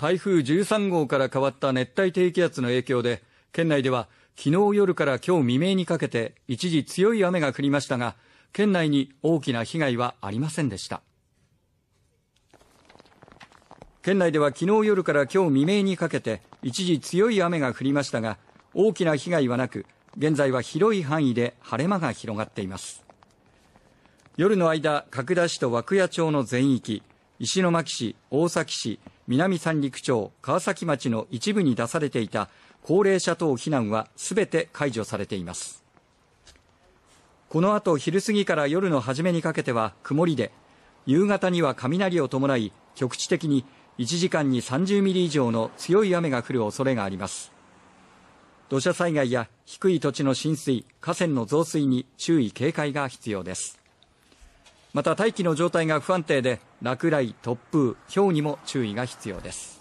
台風13号から変わった熱帯低気圧の影響で県内では昨日夜から今日未明にかけて一時強い雨が降りましたが県内に大きな被害はありませんでした県内では昨日夜から今日未明にかけて一時強い雨が降りましたが大きな被害はなく現在は広い範囲で晴れ間が広がっています夜の間角田市と涌谷町の全域石巻市大崎市南三陸町、川崎町の一部に出されていた高齢者等避難はすべて解除されています。この後昼過ぎから夜の初めにかけては曇りで、夕方には雷を伴い局地的に1時間に30ミリ以上の強い雨が降る恐れがあります。土砂災害や低い土地の浸水、河川の増水に注意警戒が必要です。また大気の状態が不安定で落雷、突風、ひょうにも注意が必要です。